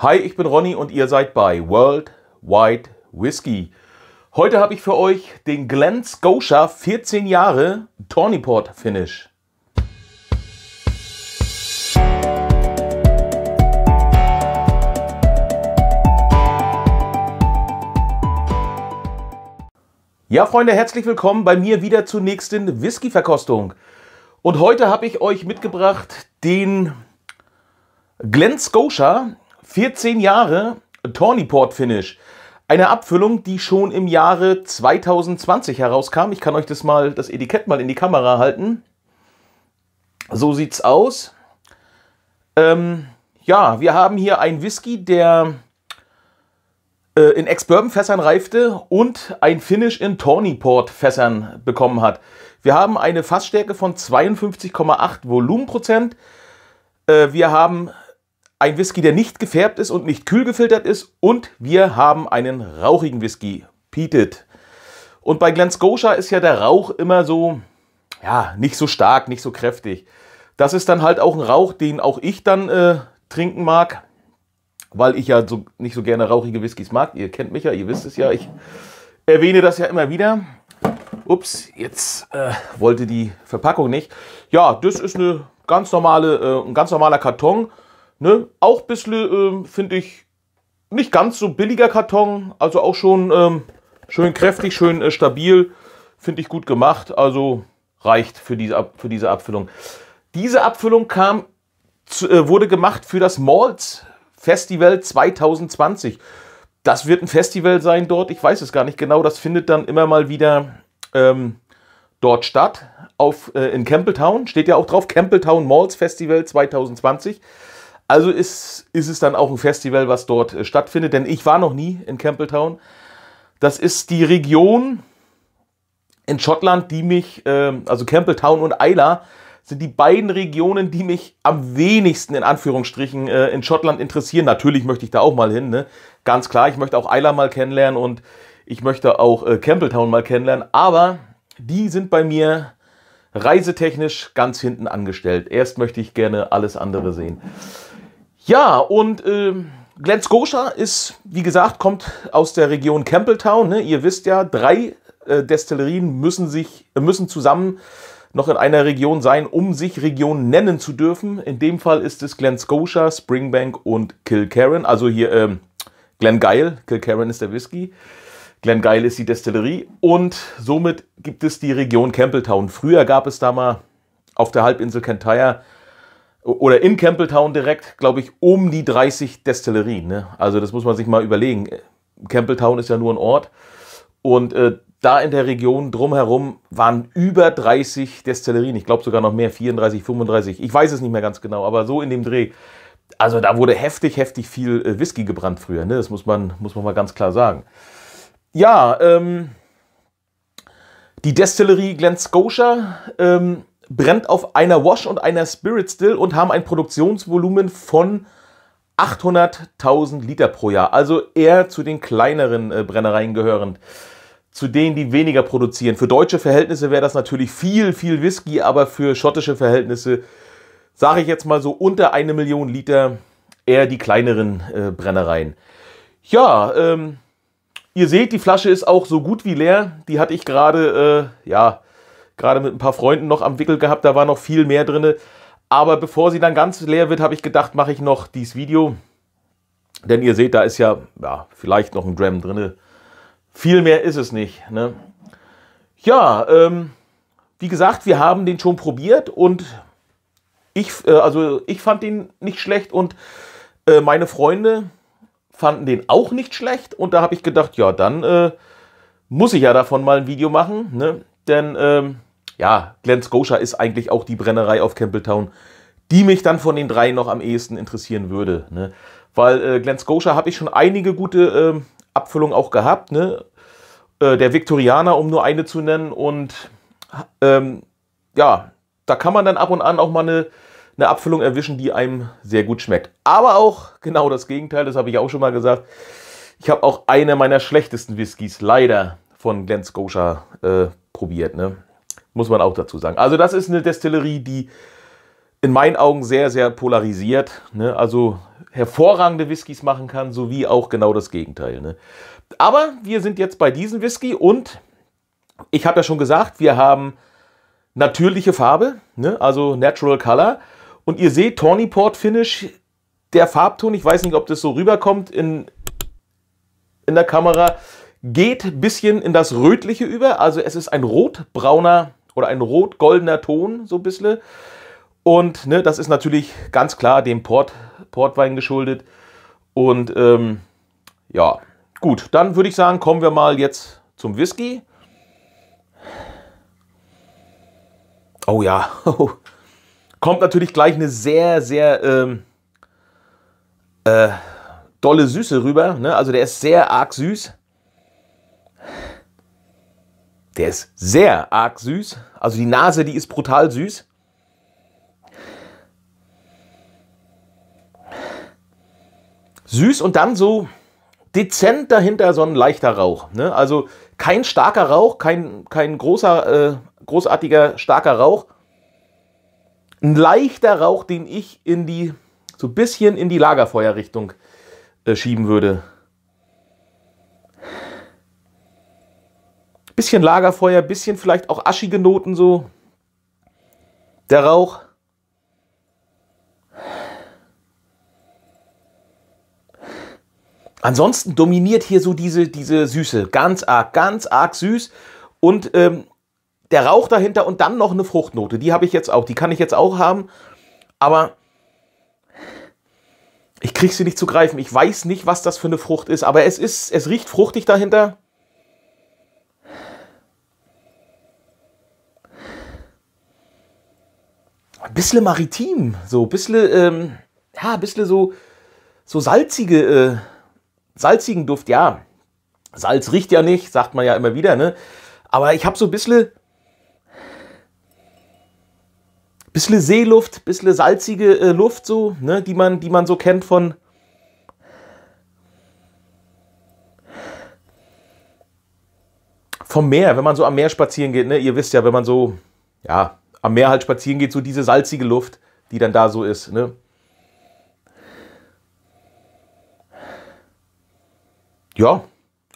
Hi, ich bin Ronny und ihr seid bei World Wide Whiskey. Heute habe ich für euch den Glen Scotia 14 Jahre Tawnyport Finish. Ja, Freunde, herzlich willkommen bei mir wieder zur nächsten Whisky-Verkostung. Und heute habe ich euch mitgebracht den Glen Scotia 14 Jahre Torniport Finish. Eine Abfüllung, die schon im Jahre 2020 herauskam. Ich kann euch das mal, das Etikett mal in die Kamera halten. So sieht's aus. Ähm, ja, wir haben hier einen Whisky, der äh, in Ex-Bourbon-Fässern reifte und ein Finish in Tawny-Port-Fässern bekommen hat. Wir haben eine Fassstärke von 52,8 Volumenprozent. Äh, wir haben ein Whisky, der nicht gefärbt ist und nicht kühl gefiltert ist. Und wir haben einen rauchigen Whisky, Peated. Und bei Glen Scotia ist ja der Rauch immer so, ja, nicht so stark, nicht so kräftig. Das ist dann halt auch ein Rauch, den auch ich dann äh, trinken mag, weil ich ja so, nicht so gerne rauchige Whiskys mag. Ihr kennt mich ja, ihr wisst es ja. Ich erwähne das ja immer wieder. Ups, jetzt äh, wollte die Verpackung nicht. Ja, das ist eine ganz normale, äh, ein ganz normaler Karton Ne? Auch ein bisschen, äh, finde ich, nicht ganz so billiger Karton. Also auch schon ähm, schön kräftig, schön äh, stabil. Finde ich gut gemacht. Also reicht für diese, Ab für diese Abfüllung. Diese Abfüllung kam, zu, äh, wurde gemacht für das Malls Festival 2020. Das wird ein Festival sein dort. Ich weiß es gar nicht genau. Das findet dann immer mal wieder ähm, dort statt. Auf, äh, in Campbelltown. Steht ja auch drauf, Campbelltown Malls Festival 2020. Also ist, ist es dann auch ein Festival, was dort äh, stattfindet, denn ich war noch nie in Campbelltown. Das ist die Region in Schottland, die mich, ähm, also Campbelltown und Isla, sind die beiden Regionen, die mich am wenigsten in Anführungsstrichen äh, in Schottland interessieren. Natürlich möchte ich da auch mal hin, ne? ganz klar. Ich möchte auch Isla mal kennenlernen und ich möchte auch äh, Campbelltown mal kennenlernen. Aber die sind bei mir reisetechnisch ganz hinten angestellt. Erst möchte ich gerne alles andere sehen. Ja, und äh, Glenn Scotia ist, wie gesagt, kommt aus der Region Campbelltown. Ne? Ihr wisst ja, drei äh, Destillerien müssen, sich, äh, müssen zusammen noch in einer Region sein, um sich Region nennen zu dürfen. In dem Fall ist es Glen Scotia, Springbank und Kilcarron. Also hier ähm, Glen Geil, Kilcarron ist der Whisky. Glen Geil ist die Destillerie und somit gibt es die Region Campbelltown. Früher gab es da mal auf der Halbinsel Kentire oder in Campbelltown direkt, glaube ich, um die 30 Destillerien. Ne? Also das muss man sich mal überlegen. Campbelltown ist ja nur ein Ort. Und äh, da in der Region drumherum waren über 30 Destillerien. Ich glaube sogar noch mehr, 34, 35. Ich weiß es nicht mehr ganz genau, aber so in dem Dreh. Also da wurde heftig, heftig viel äh, Whisky gebrannt früher. Ne? Das muss man, muss man mal ganz klar sagen. Ja, ähm, die Destillerie Glen Scotia ähm, brennt auf einer Wash und einer Spirit Still und haben ein Produktionsvolumen von 800.000 Liter pro Jahr. Also eher zu den kleineren äh, Brennereien gehörend. Zu denen, die weniger produzieren. Für deutsche Verhältnisse wäre das natürlich viel, viel Whisky, aber für schottische Verhältnisse, sage ich jetzt mal so, unter eine Million Liter eher die kleineren äh, Brennereien. Ja, ähm, ihr seht, die Flasche ist auch so gut wie leer. Die hatte ich gerade, äh, ja, gerade mit ein paar Freunden noch am Wickel gehabt, da war noch viel mehr drin. Aber bevor sie dann ganz leer wird, habe ich gedacht, mache ich noch dieses Video. Denn ihr seht, da ist ja, ja vielleicht noch ein Dram drin. Viel mehr ist es nicht. Ne? Ja, ähm, wie gesagt, wir haben den schon probiert und ich, äh, also ich fand den nicht schlecht und äh, meine Freunde fanden den auch nicht schlecht. Und da habe ich gedacht, ja, dann äh, muss ich ja davon mal ein Video machen. Ne? Denn ähm, ja, Glen Scotia ist eigentlich auch die Brennerei auf Campbelltown, die mich dann von den drei noch am ehesten interessieren würde. Ne? Weil äh, Glen Scotia habe ich schon einige gute äh, Abfüllungen auch gehabt. Ne? Äh, der Viktorianer, um nur eine zu nennen. Und ähm, ja, da kann man dann ab und an auch mal eine, eine Abfüllung erwischen, die einem sehr gut schmeckt. Aber auch genau das Gegenteil, das habe ich auch schon mal gesagt. Ich habe auch eine meiner schlechtesten Whiskys leider von Glen Scotia äh, probiert. Ne? Muss man auch dazu sagen. Also das ist eine Destillerie, die in meinen Augen sehr, sehr polarisiert. Ne? Also hervorragende Whiskys machen kann, sowie auch genau das Gegenteil. Ne? Aber wir sind jetzt bei diesem Whisky und ich habe ja schon gesagt, wir haben natürliche Farbe, ne? also Natural Color. Und ihr seht, Tawny Port Finish, der Farbton, ich weiß nicht, ob das so rüberkommt in, in der Kamera, geht ein bisschen in das Rötliche über. Also es ist ein rotbrauner oder ein rot-goldener Ton, so ein bisschen. Und ne, das ist natürlich ganz klar dem Port, Portwein geschuldet. Und ähm, ja, gut, dann würde ich sagen, kommen wir mal jetzt zum Whisky. Oh ja, kommt natürlich gleich eine sehr, sehr ähm, äh, dolle Süße rüber. Ne? Also der ist sehr arg süß. Der ist sehr arg süß. Also die Nase, die ist brutal süß. Süß und dann so dezent dahinter so ein leichter Rauch. Ne? Also kein starker Rauch, kein, kein großer, äh, großartiger starker Rauch. Ein leichter Rauch, den ich in die, so ein bisschen in die Lagerfeuerrichtung äh, schieben würde. Bisschen Lagerfeuer, bisschen vielleicht auch aschige Noten so. Der Rauch. Ansonsten dominiert hier so diese, diese Süße. Ganz arg, ganz arg süß. Und ähm, der Rauch dahinter und dann noch eine Fruchtnote. Die habe ich jetzt auch. Die kann ich jetzt auch haben. Aber ich kriege sie nicht zu greifen. Ich weiß nicht, was das für eine Frucht ist. Aber es ist, es riecht fruchtig dahinter. ein bisschen maritim, so ein bisschen, ähm, ja, ein bisschen so, so salzige, äh, salzigen Duft, ja. Salz riecht ja nicht, sagt man ja immer wieder, ne? Aber ich habe so ein bisschen, bisschen Seeluft, bisschen salzige äh, Luft, so, ne? Die man, die man so kennt von, vom Meer, wenn man so am Meer spazieren geht, ne? Ihr wisst ja, wenn man so, ja, am Meer halt spazieren geht, so diese salzige Luft, die dann da so ist. Ne? Ja,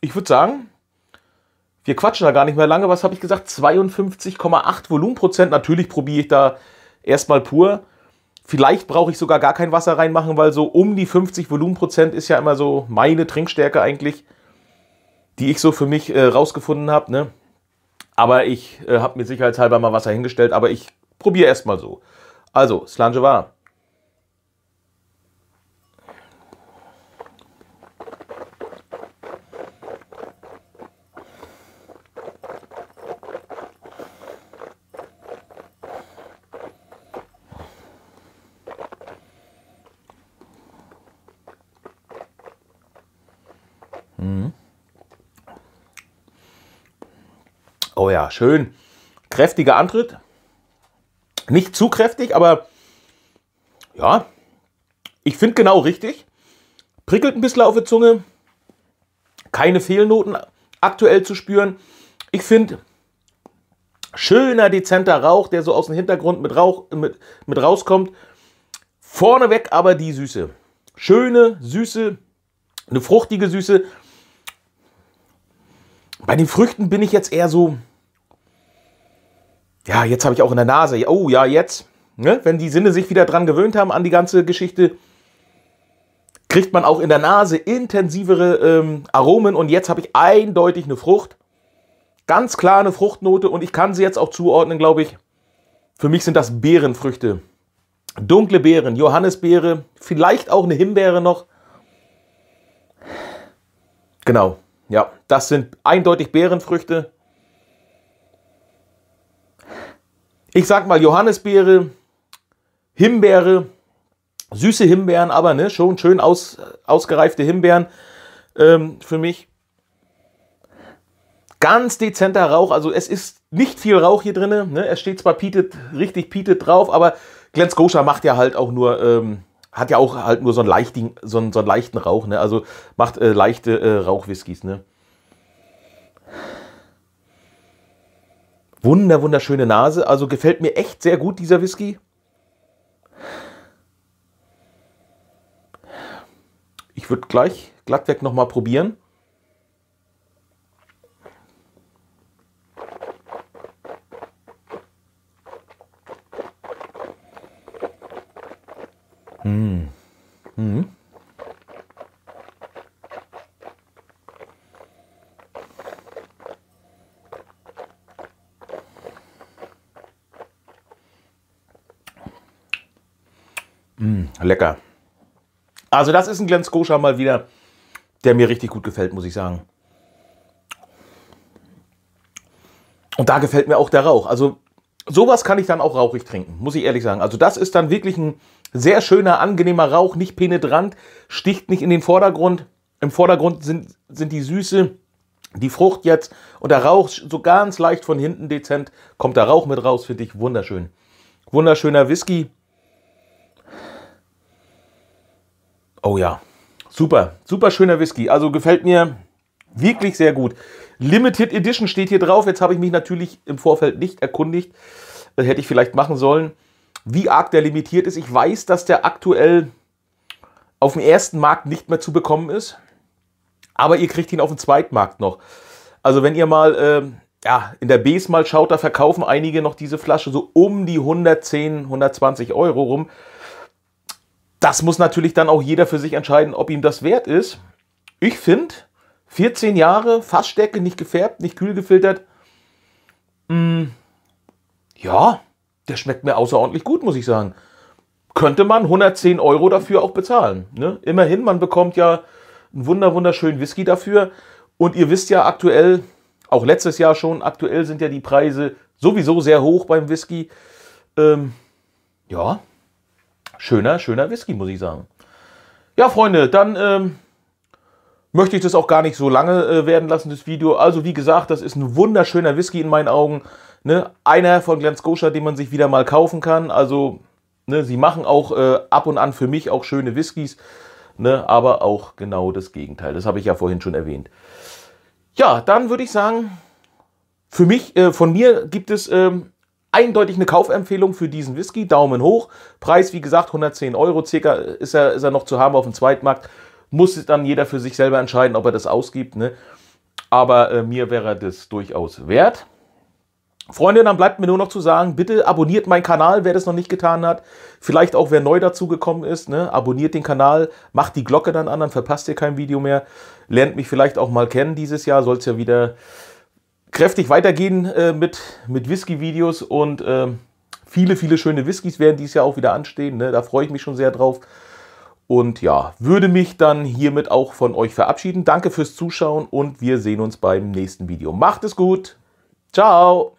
ich würde sagen, wir quatschen da gar nicht mehr lange. Was habe ich gesagt? 52,8 Volumenprozent. Natürlich probiere ich da erstmal pur. Vielleicht brauche ich sogar gar kein Wasser reinmachen, weil so um die 50 Volumenprozent ist ja immer so meine Trinkstärke eigentlich, die ich so für mich äh, rausgefunden habe. Ne? Aber ich äh, habe mir sicherheitshalber mal Wasser hingestellt, aber ich probiere erstmal so. Also, Slangeva. Mhm. Oh ja, schön. Kräftiger Antritt. Nicht zu kräftig, aber ja, ich finde genau richtig. Prickelt ein bisschen auf die Zunge. Keine Fehlnoten aktuell zu spüren. Ich finde, schöner, dezenter Rauch, der so aus dem Hintergrund mit, Rauch, mit, mit rauskommt. Vorneweg aber die Süße. Schöne, süße, eine fruchtige Süße. Bei den Früchten bin ich jetzt eher so, ja, jetzt habe ich auch in der Nase, oh ja, jetzt, ne? wenn die Sinne sich wieder dran gewöhnt haben an die ganze Geschichte, kriegt man auch in der Nase intensivere ähm, Aromen und jetzt habe ich eindeutig eine Frucht. Ganz klar eine Fruchtnote und ich kann sie jetzt auch zuordnen, glaube ich. Für mich sind das Beerenfrüchte. Dunkle Beeren, Johannisbeere, vielleicht auch eine Himbeere noch. Genau, ja, das sind eindeutig Beerenfrüchte. ich sag mal Johannisbeere, Himbeere, süße Himbeeren, aber ne, schon schön aus, ausgereifte Himbeeren ähm, für mich. Ganz dezenter Rauch, also es ist nicht viel Rauch hier drin. Ne? Es steht zwar pietet, richtig pietet drauf, aber Glens Gosha macht ja halt auch nur, ähm, hat ja auch halt nur so einen leichten, so einen, so einen leichten Rauch, ne? also macht äh, leichte äh, Rauchwhiskys. Ne? Wunder, wunderschöne Nase. Also gefällt mir echt sehr gut dieser Whisky. Ich würde gleich glattweg nochmal probieren. Mm. Mm, lecker. Also das ist ein Glen Scotia mal wieder, der mir richtig gut gefällt, muss ich sagen. Und da gefällt mir auch der Rauch. Also sowas kann ich dann auch rauchig trinken, muss ich ehrlich sagen. Also das ist dann wirklich ein sehr schöner, angenehmer Rauch, nicht penetrant, sticht nicht in den Vordergrund. Im Vordergrund sind, sind die Süße, die Frucht jetzt und der Rauch so ganz leicht von hinten dezent kommt der Rauch mit raus, finde ich wunderschön. Wunderschöner Whisky, Oh ja, super, super schöner Whisky. Also gefällt mir wirklich sehr gut. Limited Edition steht hier drauf. Jetzt habe ich mich natürlich im Vorfeld nicht erkundigt. Das äh, hätte ich vielleicht machen sollen. Wie arg der limitiert ist. Ich weiß, dass der aktuell auf dem ersten Markt nicht mehr zu bekommen ist. Aber ihr kriegt ihn auf dem zweiten Markt noch. Also wenn ihr mal äh, ja, in der Base mal schaut, da verkaufen einige noch diese Flasche so um die 110, 120 Euro rum das muss natürlich dann auch jeder für sich entscheiden, ob ihm das wert ist. Ich finde, 14 Jahre, Fassstärke, nicht gefärbt, nicht kühl gefiltert. Mh, mm, ja, der schmeckt mir außerordentlich gut, muss ich sagen. Könnte man 110 Euro dafür auch bezahlen. Ne? Immerhin, man bekommt ja einen wunder, wunderschönen Whisky dafür. Und ihr wisst ja aktuell, auch letztes Jahr schon, aktuell sind ja die Preise sowieso sehr hoch beim Whisky. Ähm, ja, schöner, schöner Whisky, muss ich sagen. Ja, Freunde, dann ähm, möchte ich das auch gar nicht so lange äh, werden lassen, das Video. Also, wie gesagt, das ist ein wunderschöner Whisky in meinen Augen. Ne? Einer von Glen Scotia, den man sich wieder mal kaufen kann. Also, ne, sie machen auch äh, ab und an für mich auch schöne Whiskys, ne? aber auch genau das Gegenteil. Das habe ich ja vorhin schon erwähnt. Ja, dann würde ich sagen, für mich, äh, von mir gibt es ähm, eindeutig eine Kaufempfehlung für diesen Whisky. Daumen hoch. Preis, wie gesagt, 110 Euro circa ist er, ist er noch zu haben auf dem Zweitmarkt. Muss dann jeder für sich selber entscheiden, ob er das ausgibt. Ne? Aber äh, mir wäre das durchaus wert. Freunde, dann bleibt mir nur noch zu sagen, bitte abonniert meinen Kanal, wer das noch nicht getan hat. Vielleicht auch, wer neu dazugekommen ist. Ne? Abonniert den Kanal, macht die Glocke dann an, dann verpasst ihr kein Video mehr. Lernt mich vielleicht auch mal kennen dieses Jahr, soll es ja wieder kräftig weitergehen äh, mit, mit Whisky-Videos und äh, viele, viele schöne Whiskys werden dieses Jahr auch wieder anstehen. Ne? Da freue ich mich schon sehr drauf. Und ja, würde mich dann hiermit auch von euch verabschieden. Danke fürs Zuschauen und wir sehen uns beim nächsten Video. Macht es gut. Ciao.